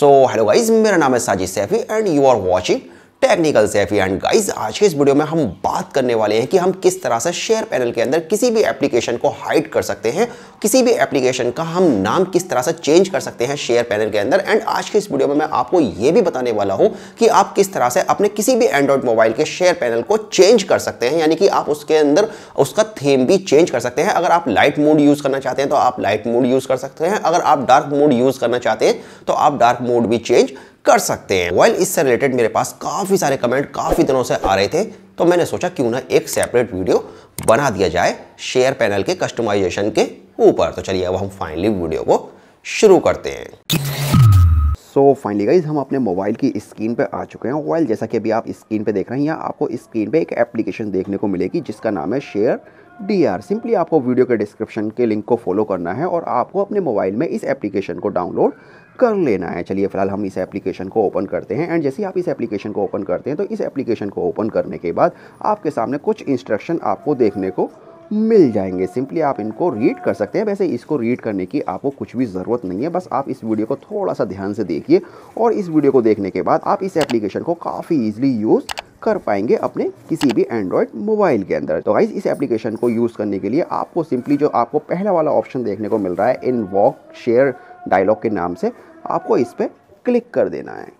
So hello guys, My name is Sajid Saifi and you are watching technical Saifi and guys आज के इस video में हम बात करने वाले हैं कि हम किस तरह से शेयर पैनल के अंदर किसी भी एप्लीकेशन को हाइड कर सकते हैं किसी भी एप्लीकेशन का हम नाम किस तरह से चेंज कर सकते हैं शेयर पैनल के अंदर एंड आज के इस वीडियो में मैं आपको यह भी बताने वाला हूं कि आप किस तरह से अपने किसी भी एंड्रॉइड मोबाइल के शेयर पैनल को चेंज कर सकते हैं यानी कि आप उसके अंदर उसका थीम भी चेंज कर सकते हैं अगर आप लाइट मूड यूज़ करना चाहते हैं तो आप लाइट मूड यूज़ कर सकते हैं अगर आप डार्क मूड यूज़ करना चाहते हैं तो आप डार्क मूड भी चेंज कर सकते हैं वेल इससे रिलेटेड मेरे पास काफ़ी सारे कमेंट काफ़ी दिनों से आ रहे थे तो मैंने सोचा क्यों ना एक सेपरेट वीडियो बना दिया जाए शेयर पैनल के कस्टमाइजेशन के ऊपर तो चलिए अब हम फाइनली वीडियो को शुरू करते हैं सो फाइनली गाइज हम अपने मोबाइल की स्क्रीन पर आ चुके हैं मोबाइल जैसा कि अभी आप स्क्रीन पे देख रहे हैं यहाँ आपको स्क्रीन पे एक एप्लीकेशन देखने को मिलेगी जिसका नाम है शेयर डी आर सिंपली आपको वीडियो के डिस्क्रिप्शन के लिंक को फॉलो करना है और आपको अपने मोबाइल में इस एप्लीकेशन को डाउनलोड कर लेना है चलिए फिलहाल हम इस एप्लीकेशन को ओपन करते हैं एंड जैसे ही आप इस एप्लीकेशन को ओपन करते हैं तो इस एप्लीकेशन को ओपन करने के बाद आपके सामने कुछ इंस्ट्रक्शन आपको देखने को मिल जाएंगे सिंपली आप इनको रीड कर सकते हैं वैसे इसको रीड करने की आपको कुछ भी ज़रूरत नहीं है बस आप इस वीडियो को थोड़ा सा ध्यान से देखिए और इस वीडियो को देखने के बाद आप इस एप्लीकेशन को काफ़ी ईजिली यूज़ कर पाएंगे अपने किसी भी एंड्रॉयड मोबाइल के अंदर तो गाइज इस एप्लीकेशन को यूज़ करने के लिए आपको सिंपली जो आपको पहला वाला ऑप्शन देखने को मिल रहा है इन वॉक शेयर डायलॉग के नाम से आपको इस पर क्लिक कर देना है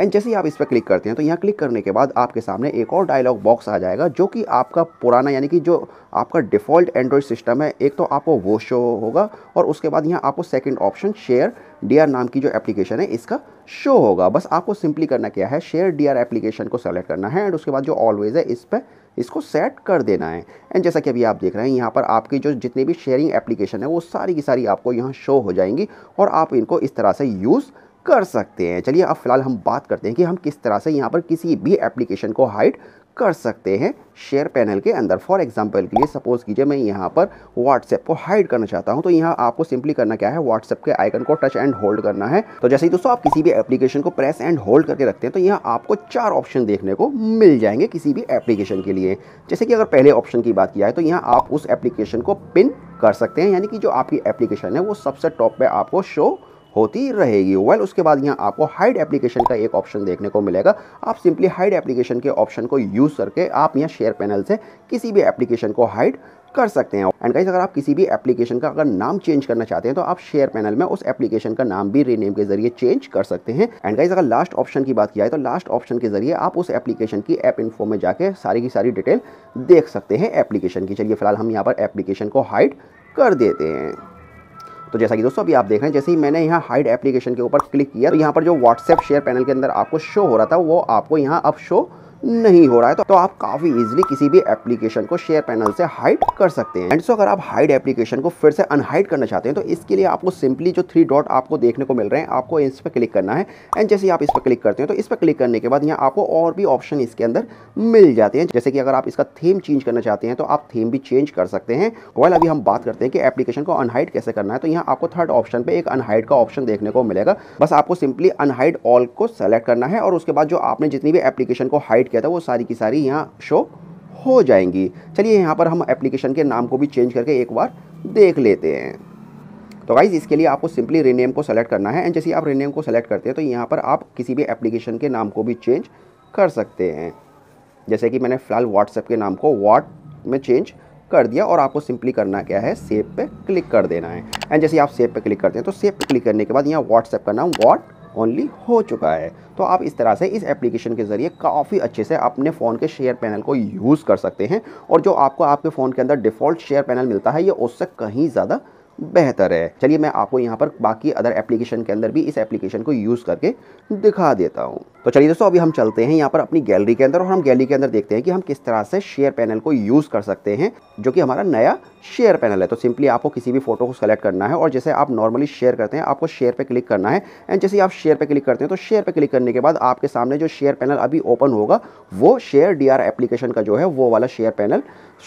एंड जैसे ही आप इस पर क्लिक करते हैं तो यहाँ क्लिक करने के बाद आपके सामने एक और डायलॉग बॉक्स आ जाएगा जो कि आपका पुराना यानी कि जो आपका डिफ़ॉल्ट एंड्रॉयड सिस्टम है एक तो आपको वो शो होगा और उसके बाद यहाँ आपको सेकेंड ऑप्शन शेयर डी नाम की जो एप्लीकेशन है इसका शो होगा बस आपको सिंपली करना क्या है शेयर डी एप्लीकेशन को सेलेक्ट करना है एंड उसके बाद जो ऑलवेज़ है इस पर इसको सेट कर देना है एंड जैसा कि अभी आप देख रहे हैं यहाँ पर आपकी जो जितनी भी शेयरिंग एप्लीकेशन है वो सारी की सारी आपको यहाँ शो हो जाएंगी और आप इनको इस तरह से यूज़ कर सकते हैं चलिए अब फिलहाल हम बात करते हैं कि हम किस तरह से यहाँ पर किसी भी एप्लीकेशन को हाइड कर सकते हैं शेयर पैनल के अंदर फॉर एग्जांपल के लिए सपोज़ कीजिए मैं यहाँ पर व्हाट्सएप को हाइड करना चाहता हूँ तो यहाँ आपको सिंपली करना क्या है व्हाट्सएप के आइकन को टच एंड होल्ड करना है तो जैसे ही दोस्तों आप किसी भी एप्लीकेशन को प्रेस एंड होल्ड करके रखते हैं तो यहाँ आपको चार ऑप्शन देखने को मिल जाएंगे किसी भी एप्लीकेशन के लिए जैसे कि अगर पहले ऑप्शन की बात किया है तो यहाँ आप उस एप्लीकेशन को पिन कर सकते हैं यानी कि जो आपकी एप्लीकेशन है वो सबसे टॉप पर आपको शो होती रहेगी वेल उसके बाद यहाँ आपको हाइड एप्लीकेशन का एक ऑप्शन देखने को मिलेगा आप सिंपली हाइड एप्लीकेशन के ऑप्शन को यूज़ करके आप यहाँ शेयर पैनल से किसी भी एप्लीकेशन को हाइड कर सकते हैं एंड गाइज अगर आप किसी भी एप्लीकेशन का अगर नाम चेंज करना चाहते हैं तो आप शेयर पैनल में उस एप्लीकेशन का नाम भी रीनेम के जरिए चेंज कर सकते हैं एंड गाइज अगर लास्ट ऑप्शन की बात किया जाए तो लास्ट ऑप्शन के जरिए आप उस एप्लीकेशन की ऐप इन्फो में जाके सारी की सारी डिटेल देख सकते हैं एप्लीकेशन की चलिए फिलहाल हम यहाँ पर एप्लीकेशन को हाइड कर देते हैं तो जैसा कि दोस्तों अभी आप देख रहे हैं जैसे ही मैंने यहाँ हाइड एप्लीकेशन के ऊपर क्लिक किया तो यहाँ पर जो व्हाट्सएप शेयर पैनल के अंदर आपको शो हो रहा था वो आपको यहाँ अब शो नहीं हो रहा है तो, तो आप काफ़ी इजिली किसी भी एप्लीकेशन को शेयर पैनल से हाइड कर सकते हैं एंड सो अगर आप हाइड एप्लीकेशन को फिर से अनहाइड करना चाहते हैं तो इसके लिए आपको सिंपली जो थ्री डॉट आपको देखने को मिल रहे हैं आपको इस पर क्लिक करना है एंड जैसे आप इस पर क्लिक करते हैं तो इस पर क्लिक करने के बाद यहाँ आपको और भी ऑप्शन इसके अंदर मिल जाते हैं जैसे कि अगर आप इसका थीम चेंज करना चाहते हैं तो आप थीम भी चेंज कर सकते हैं वैल अभी हम बात करते हैं कि एप्लीकेशन को अनहाइड कैसे करना है तो यहाँ आपको थर्ड ऑप्शन पे एक अनहाइड का ऑप्शन देखने को मिलेगा बस आपको सिंपली अनहाइड ऑल को सेलेक्ट करना है और उसके बाद जो आपने जितनी भी एप्लीकेशन को हाइड किया था वो सारी की सारी यहाँ शो हो जाएंगी चलिए यहाँ पर हम एप्लीकेशन के नाम को भी चेंज करके एक बार देख लेते हैं तो गाइज़ इसके लिए आपको सिंपली रीनेम को सेलेक्ट करना है एंड जैसे आप रीनेम को सेलेक्ट करते हैं तो यहाँ पर आप किसी भी एप्लीकेशन के नाम को भी चेंज कर सकते हैं जैसे कि मैंने फ़िलहाल व्हाट्सएप के नाम को वाट में चेंज कर दिया और आपको सिंपली करना क्या है सेव पे क्लिक कर देना है एंड जैसे आप सेव पे क्लिक करते हैं तो सेव पे क्लिक करने के बाद यहाँ व्हाट्सएप का नाम वाट ओनली हो चुका है तो आप इस तरह से इस एप्लीकेशन के ज़रिए काफ़ी अच्छे से अपने फ़ोन के शेयर पैनल को यूज़ कर सकते हैं और जो आपको आपके फ़ोन के अंदर डिफ़ॉल्ट शेयर पैनल मिलता है ये उससे कहीं ज़्यादा बेहतर है चलिए मैं आपको यहाँ पर बाकी अदर एप्लीकेशन के अंदर भी इस एप्लीकेशन को यूज़ करके दिखा देता हूँ तो चलिए दोस्तों अभी हम चलते हैं यहाँ पर अपनी गैलरी के अंदर और हम गैलरी के अंदर देखते हैं कि हम किस तरह से शेयर पैनल को यूज़ कर सकते हैं जो कि हमारा नया शेयर पैनल है तो सिंपली आपको किसी भी फोटो को सेलेक्ट करना है और जैसे आप नॉर्मली शेयर करते हैं आपको शेयर पर क्लिक करना है एंड जैसे आप शेयर पर क्लिक करते हैं तो शेयर पर क्लिक करने के बाद आपके सामने जो शेयर पैनल अभी ओपन होगा वो शेयर डी एप्लीकेशन का जो है वो वाला शेयर पैनल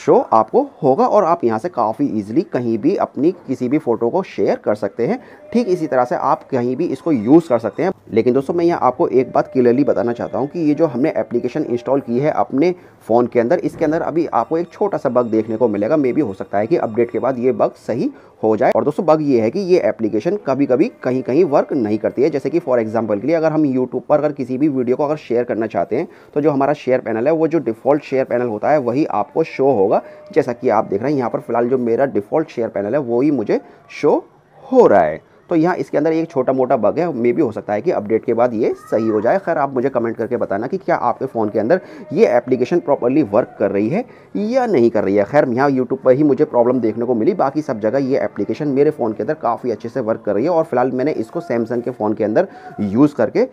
शो आपको होगा और आप यहाँ से काफ़ी ईजिली कहीं भी अपनी किसी भी फ़ोटो को शेयर कर सकते हैं ठीक इसी तरह से आप कहीं भी इसको यूज़ कर सकते हैं लेकिन दोस्तों मैं यहाँ आपको एक बात क्लियरली बताना चाहता हूँ कि ये जो हमने एप्लीकेशन इंस्टॉल की है अपने फ़ोन के अंदर इसके अंदर अभी आपको एक छोटा सा बग देखने को मिलेगा मे भी हो सकता है कि अपडेट के बाद ये बग सही हो जाए और दोस्तों बग ये है कि ये एप्लीकेशन कभी कभी कहीं कहीं वर्क नहीं करती है जैसे कि फॉर एग्जाम्पल के लिए अगर हम यूट्यूब पर अगर किसी भी वीडियो को अगर शेयर करना चाहते हैं तो जो हमारा शेयर पैनल है वो जो डिफ़ॉल्ट शेयर पैनल होता है वही आपको शो होगा जैसा कि आप देख रहे हैं यहाँ पर फिलहाल जो मेरा डिफ़ॉल्ट शेयर पैनल है वही मुझे मुझे शो हो रहा है तो यहाँ इसके अंदर एक छोटा मोटा बग है मे भी हो सकता है कि अपडेट के बाद ये सही हो जाए खैर आप मुझे कमेंट करके बताना कि क्या आपके फ़ोन के अंदर ये एप्लीकेशन प्रॉपरली वर्क कर रही है या नहीं कर रही है खैर यहाँ यूट्यूब पर ही मुझे प्रॉब्लम देखने को मिली बाकी सब जगह ये एप्लीकेशन मेरे फ़ोन के अंदर काफ़ी अच्छे से वर्क कर रही है और फिलहाल मैंने इसको सैमसंग के फ़ोन के अंदर यूज़ करके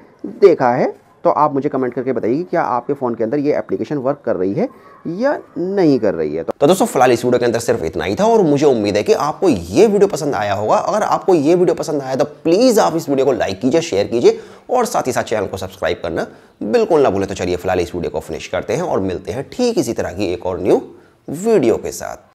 देखा है तो आप मुझे कमेंट करके बताइए क्या आपके फ़ोन के अंदर ये एप्लीकेशन वर्क कर रही है या नहीं कर रही है तो, तो दोस्तों फिलहाल इस वीडियो के अंदर सिर्फ इतना ही था और मुझे उम्मीद है कि आपको ये वीडियो पसंद आया होगा अगर आपको ये वीडियो पसंद आया तो प्लीज़ आप इस वीडियो को लाइक कीजिए शेयर कीजिए और साथ ही साथ चैनल को सब्सक्राइब करना बिल्कुल ना भूले तो चलिए फिलहाल इस वीडियो को फिनिश करते हैं और मिलते हैं ठीक इसी तरह की एक और न्यू वीडियो के साथ